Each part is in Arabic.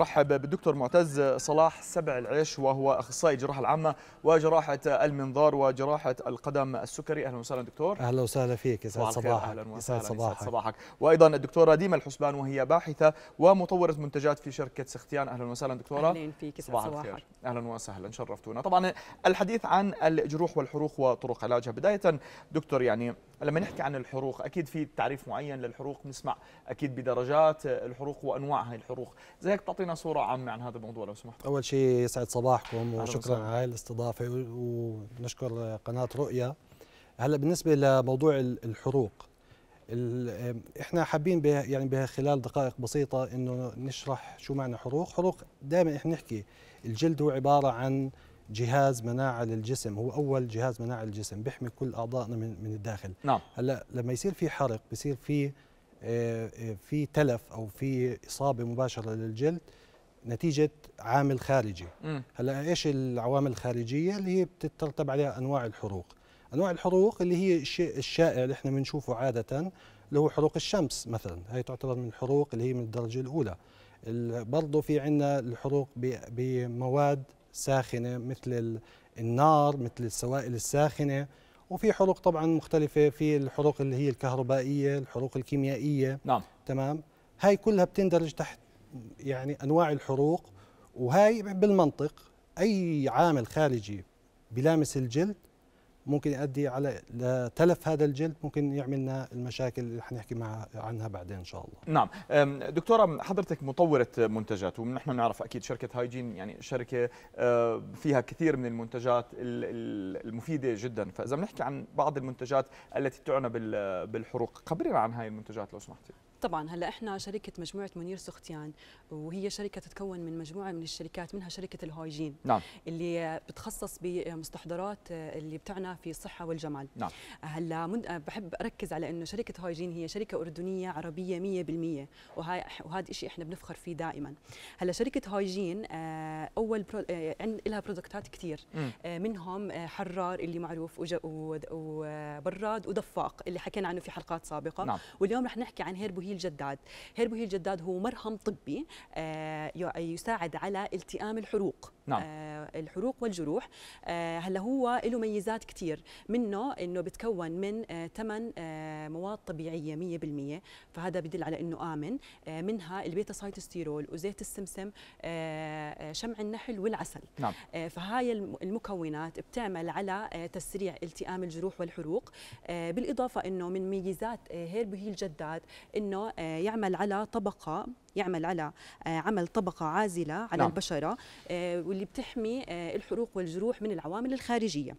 نرحب بالدكتور معتز صلاح سبع العيش وهو اخصائي الجراحه العامه وجراحه المنظار وجراحه القدم السكري اهلا وسهلا دكتور اهلا وسهلا فيك يسعد صباحك اهلا وسهلا صباحك. صباحك وايضا الدكتوره ديما الحسبان وهي باحثه ومطوره منتجات في شركه سختيان اهلا وسهلا دكتوره اهلا فيك صباح صباحك. اهلا وسهلا شرفتونا طبعا الحديث عن الجروح والحروق وطرق علاجها بدايه دكتور يعني لما نحكي عن الحروق اكيد في تعريف معين للحروق بنسمع اكيد بدرجات الحروق وانواع هاي الحروق زي هيك تعطينا صوره عامه عن هذا الموضوع لو سمحت اول شيء يسعد صباحكم وشكرا على هاي الاستضافه ونشكر قناه رؤيا هلا بالنسبه لموضوع الحروق احنا حابين يعني خلال دقائق بسيطه انه نشرح شو معنى حروق حروق دائما احنا نحكي الجلد هو عباره عن جهاز مناعه للجسم هو اول جهاز مناعه للجسم بيحمي كل اعضائنا من من الداخل نعم هلا لما يصير في حرق بصير في آه، آه، في تلف او في اصابه مباشره للجلد نتيجه عامل خارجي هلا ايش العوامل الخارجيه اللي هي بتترتب عليها انواع الحروق انواع الحروق اللي هي الشيء الشائع اللي احنا بنشوفه عاده اللي هو حروق الشمس مثلا هي تعتبر من الحروق اللي هي من الدرجه الاولى برضه في عندنا الحروق بمواد ساخنه مثل النار مثل السوائل الساخنه وفي حروق طبعا مختلفه في الحروق اللي هي الكهربائيه الحروق الكيميائيه نعم تمام هاي كلها بتندرج تحت يعني انواع الحروق وهاي بالمنطق اي عامل خارجي بلامس الجلد ممكن يؤدي على تلف هذا الجلد ممكن يعملنا المشاكل اللي حنحكي معها عنها بعدين ان شاء الله نعم دكتوره حضرتك مطوره منتجات ونحن نعرف اكيد شركه هايجين يعني شركه فيها كثير من المنتجات المفيده جدا فاذا بنحكي عن بعض المنتجات التي تعنى بالحروق خبرينا عن هاي المنتجات لو سمحتي طبعا هلا احنا شركه مجموعه منير سختيان وهي شركه تتكون من مجموعه من الشركات منها شركه الهايجين نعم. اللي بتخصص بمستحضرات اللي بتعنى في الصحه والجمال نعم. هلا بحب اركز على انه شركه هايجين هي شركه اردنيه عربيه 100% وهي وهذا شيء احنا بنفخر فيه دائما هلا شركه هايجين آه، اول برو... آه، لها برودكتات كثير آه، منهم حرار اللي معروف وبراد ودفاق اللي حكينا عنه في حلقات سابقه نعم. واليوم رح نحكي عن هيربو هيربوهيل جداد هيربوهيل جداد هو مرهم طبي آه، يساعد على التئام الحروق نعم. آه، الحروق والجروح آه، هلا هو له ميزات كثير منه انه بتكون من ثمان آه، مواد طبيعيه 100% فهذا بدل على انه امن منها البيتا سايتوستيرول وزيت السمسم شمع النحل والعسل نعم. فهاي المكونات بتعمل على تسريع التئام الجروح والحروق بالاضافه انه من ميزات هيربه الجداد انه يعمل على طبقه يعمل على آه، عمل طبقة عازلة على نعم. البشرة آه، واللي بتحمي آه، الحروق والجروح من العوامل الخارجية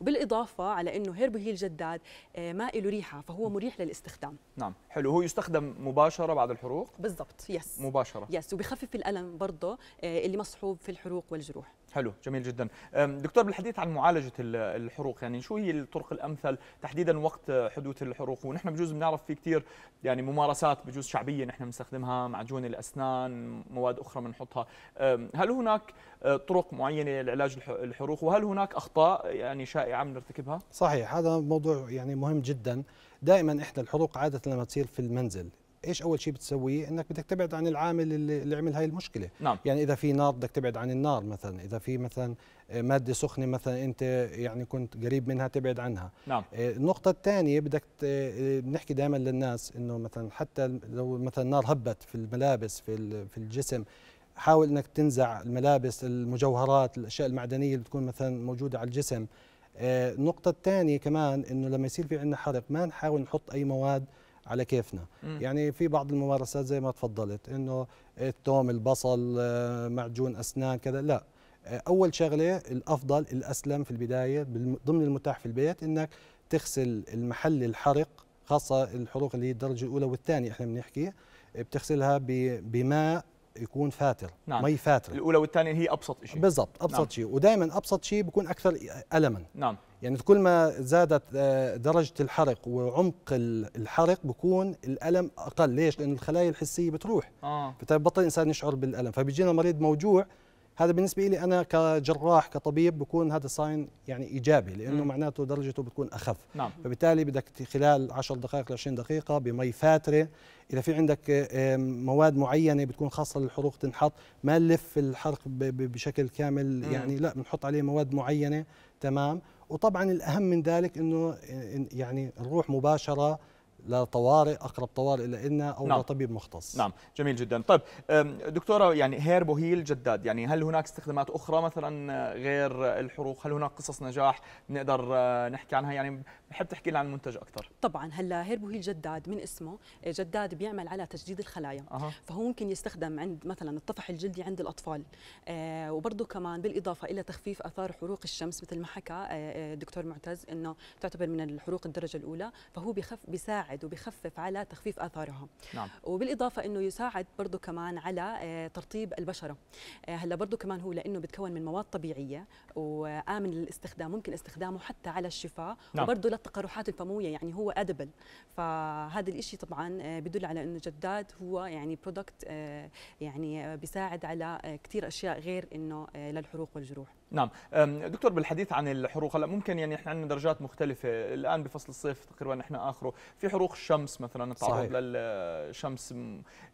وبالإضافة على أنه هيربوهيل جداد ما له ريحة فهو مريح للاستخدام نعم حلو هو يستخدم مباشرة بعد الحروق بالضبط يس مباشرة يس وبخفف الألم برضه اللي مصحوب في الحروق والجروح حلو جميل جدا دكتور بالحديث عن معالجة الحروق يعني شو هي الطرق الأمثل تحديدا وقت حدوث الحروق ونحن بجوز بنعرف في كثير يعني ممارسات بجوز شعبية نحن بنستخدمها معجون الأسنان مواد أخرى بنحطها هل هناك أه، طرق معينة لعلاج الحروق وهل هناك أخطاء يعني شائعة بنرتكبها؟ صحيح هذا موضوع يعني مهم جدا دائما إحدى الحروق عادة لما تصير في المنزل ايش اول شيء بتسويه انك بدك تبعد عن العامل اللي, اللي عمل هاي المشكله نعم. يعني اذا في نار بدك تبعد عن النار مثلا اذا في مثلا ماده سخنه مثلا انت يعني كنت قريب منها تبعد عنها نعم. آه، النقطه الثانيه بدك آه، نحكي دائما للناس انه مثلا حتى لو مثلا نار هبت في الملابس في في الجسم حاول انك تنزع الملابس المجوهرات الاشياء المعدنيه اللي بتكون مثلا موجوده على الجسم آه، النقطه الثانيه كمان انه لما يصير في عندنا حرق ما نحاول نحط اي مواد على كيفنا مم. يعني في بعض الممارسات زي ما تفضلت انه التوم البصل آه، معجون اسنان كذا لا آه، اول شغله الافضل الاسلم في البدايه ضمن المتاح في البيت انك تغسل المحل الحرق خاصه الحروق اللي هي الدرجه الاولى والثانيه احنا بنحكي آه، بتغسلها بماء يكون فاتر نعم. مي فاتر الاولى والثانيه هي ابسط نعم. شيء بالضبط ابسط نعم. شيء ودائما ابسط شيء بيكون اكثر الما نعم يعني كل ما زادت آه، درجة الحرق وعمق الحرق بكون الألم أقل ليش؟ لأن الخلايا الحسية بتروح آه. فبطل طيب الإنسان يشعر بالألم فبيجينا مريض موجوع هذا بالنسبة لي أنا كجراح كطبيب بكون هذا ساين يعني إيجابي لأنه م. معناته درجته بتكون أخف نعم. فبالتالي بدك خلال 10 دقائق ل 20 دقيقة بمي فاترة إذا في عندك آه، مواد معينة بتكون خاصة للحروق تنحط ما نلف الحرق بشكل كامل م. يعني لا بنحط عليه مواد معينة تمام وطبعا الأهم من ذلك أنه يعني نروح مباشرة لطوارئ اقرب طوارئ لنا او نعم. لطبيب مختص نعم جميل جدا طيب دكتوره يعني هير بوهيل جداد يعني هل هناك استخدامات اخرى مثلا غير الحروق هل هناك قصص نجاح نقدر آه، نحكي عنها يعني بحب تحكي لنا عن المنتج اكثر طبعا هلا هير بوهيل جداد من اسمه آه، جداد بيعمل على تجديد الخلايا أه. فهو ممكن يستخدم عند مثلا الطفح الجلدي عند الاطفال آه وبرضه كمان بالاضافه الى تخفيف اثار حروق الشمس مثل ما حكى آه, آه، دكتور معتز انه تعتبر من الحروق الدرجه الاولى فهو بيخف بيساعد بيساعد وبيخفف على تخفيف اثارها نعم. وبالاضافه انه يساعد برضه كمان على آه، ترطيب البشره آه، هلا برضه كمان هو لانه بيتكون من مواد طبيعيه وامن للاستخدام ممكن استخدامه حتى على الشفاء نعم. وبرضه للتقرحات الفمويه يعني هو ادبل فهذا الشيء طبعا آه، بدل على انه جداد هو يعني برودكت يعني بيساعد على كثير اشياء غير انه للحروق والجروح نعم دكتور بالحديث عن الحروق هلا ممكن يعني احنا عندنا درجات مختلفه الان بفصل الصيف تقريبا احنا اخره في حروق الشمس مثلا التعرض للشمس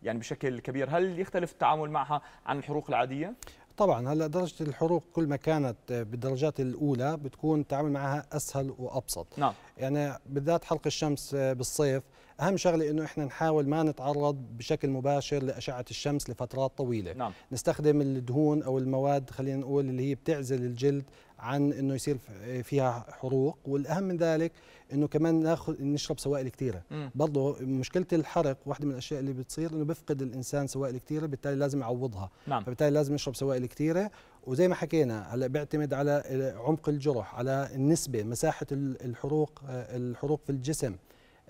يعني بشكل كبير هل يختلف التعامل معها عن الحروق العاديه طبعا هلا درجه الحروق كل ما كانت بالدرجات الاولى بتكون التعامل معها اسهل وابسط نعم يعني بالذات حلق الشمس بالصيف اهم شغله انه احنا نحاول ما نتعرض بشكل مباشر لاشعه الشمس لفترات طويله نعم. نستخدم الدهون او المواد خلينا نقول اللي هي بتعزل الجلد عن انه يصير فيها حروق والاهم من ذلك انه كمان ناخذ نشرب سوائل كثيره برضه مشكله الحرق واحده من الاشياء اللي بتصير انه بفقد الانسان سوائل كثيره بالتالي لازم يعوضها نعم. فبالتالي لازم نشرب سوائل كثيره وزي ما حكينا هلا بيعتمد على عمق الجرح على النسبه مساحه الحروق آه، الحروق في الجسم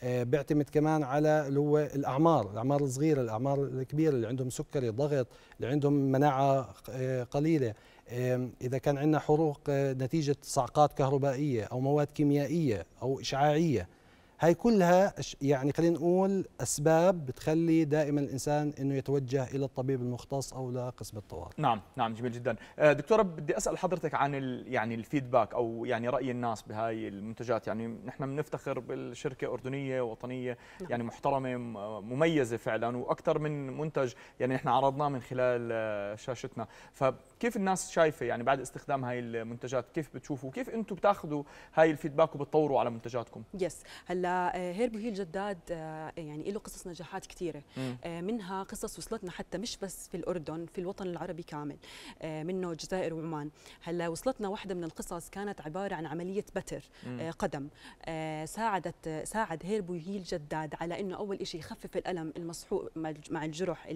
آه، بيعتمد كمان على اللي هو الاعمار الاعمار الصغيره الاعمار الكبيره اللي عندهم سكري ضغط اللي عندهم مناعه آه، قليله اذا كان عندنا حروق آه، نتيجه صعقات كهربائيه او مواد كيميائيه او اشعاعيه هاي كلها يعني خلينا نقول اسباب بتخلي دائما الانسان انه يتوجه الى الطبيب المختص او لقسم الطوارئ. نعم نعم جميل جدا. آه، دكتوره بدي اسال حضرتك عن يعني الفيدباك او يعني راي الناس بهاي المنتجات يعني نحن بنفتخر بالشركه اردنيه وطنيه نعم. يعني محترمه مميزه فعلا واكثر من منتج يعني نحن عرضناه من خلال آه، شاشتنا فكيف الناس شايفه يعني بعد استخدام هاي المنتجات كيف بتشوفوا وكيف انتم بتاخذوا هاي الفيدباك وبتطوروا على منتجاتكم؟ يس هلا لهيربي هيل آه، جداد آه، يعني له قصص نجاحات كثيره آه، منها قصص وصلتنا حتى مش بس في الاردن في الوطن العربي كامل منه الجزائر وعمان هلا وصلتنا واحده من القصص كانت عباره عن عمليه بتر قدم ساعدت ساعد هيربي هيل جداد على انه اول شيء يخفف الالم المسحوق مع الجرح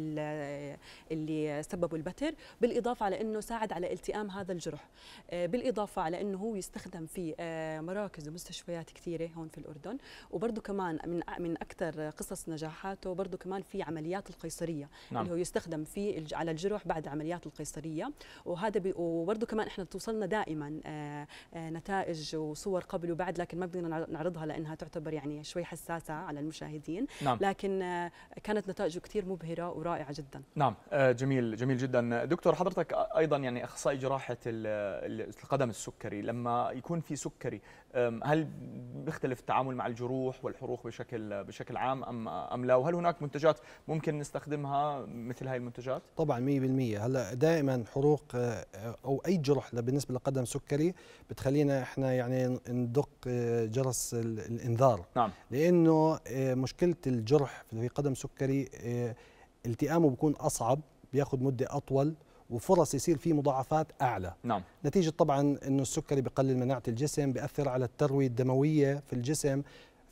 اللي سببه البتر بالاضافه على انه ساعد على التئام هذا الجرح بالاضافه على انه هو يستخدم في مراكز ومستشفيات كثيره هون في الاردن وبرضه كمان من من اكثر قصص نجاحاته برضه كمان في عمليات القيصريه نعم. اللي هو يستخدم في على الجروح بعد عمليات القيصريه وهذا وبرضه كمان احنا توصلنا دائما آه، آه، نتائج وصور قبل وبعد لكن ما بدنا نعرضها لانها تعتبر يعني شوي حساسه على المشاهدين نعم. لكن آه، كانت نتائجه كثير مبهره ورائعه جدا نعم جميل جميل جدا دكتور حضرتك ايضا يعني اخصائي جراحه القدم السكري لما يكون في سكري هل بيختلف التعامل مع الجروح الجروح والحروق بشكل بشكل عام ام ام لا وهل هناك منتجات ممكن نستخدمها مثل هاي المنتجات طبعا 100% هلا دائما حروق آه، او اي جرح بالنسبه لقدم سكري بتخلينا احنا يعني ندق آه، جرس الانذار نعم. لانه آه، مشكله الجرح في قدم سكري التئامه بيكون اصعب بياخذ مده اطول وفرص يصير في مضاعفات اعلى نعم نتيجه طبعا انه السكري بقلل مناعه الجسم بياثر على الترويه الدمويه في الجسم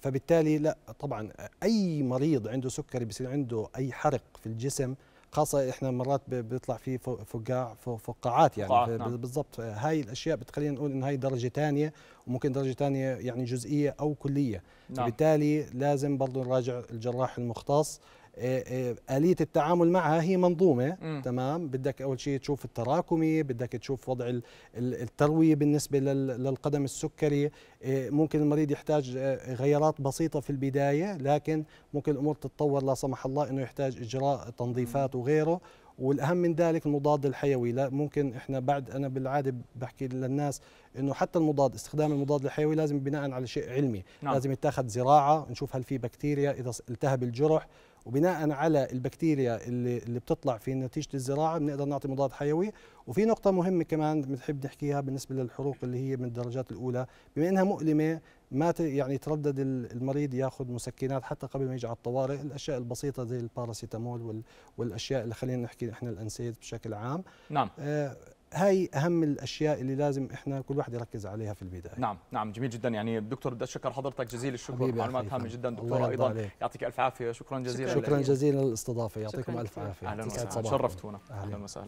فبالتالي لا طبعا اي مريض عنده سكري بصير عنده اي حرق في الجسم خاصه احنا مرات بيطلع في فقاع فقاعات يعني نعم. بالضبط هاي الاشياء بتخلينا نقول ان هاي درجه ثانيه وممكن درجه ثانيه يعني جزئيه او كليه نعم. فبالتالي لازم برضه نراجع الجراح المختص إيه، إيه، آلية التعامل معها هي منظومة م. تمام بدك أول شيء تشوف التراكمي بدك تشوف وضع التروية بالنسبة للقدم السكري إيه، ممكن المريض يحتاج غيرات بسيطة في البداية لكن ممكن الأمور تتطور لا سمح الله أنه يحتاج إجراء تنظيفات م. وغيره والاهم من ذلك المضاد الحيوي لا ممكن احنا بعد انا بالعاده بحكي للناس انه حتى المضاد استخدام المضاد الحيوي لازم بناء على شيء علمي نعم. لازم يتاخذ زراعه نشوف هل في بكتيريا اذا التهب الجرح وبناء على البكتيريا اللي, اللي بتطلع في نتيجه الزراعه بنقدر نعطي مضاد حيوي وفي نقطه مهمه كمان بنحب نحكيها بالنسبه للحروق اللي هي من الدرجات الاولى بما انها مؤلمه ما يعني يتردد المريض ياخذ مسكنات حتى قبل ما يجي على الطوارئ الاشياء البسيطه زي الباراسيتامول والاشياء اللي خلينا نحكي احنا الانسيد بشكل عام نعم آه هاي اهم الاشياء اللي لازم احنا كل واحد يركز عليها في البدايه نعم نعم جميل جدا يعني دكتور بدي اشكر حضرتك جزيل الشكر معلومات هامه جدا دكتوره ايضا يعطيك الف عافيه شكرا جزيلا شكرا جزيلا للاستضافه يعطيكم الف عافيه اهلا وسهلا شرفتونا اهلا وسهلا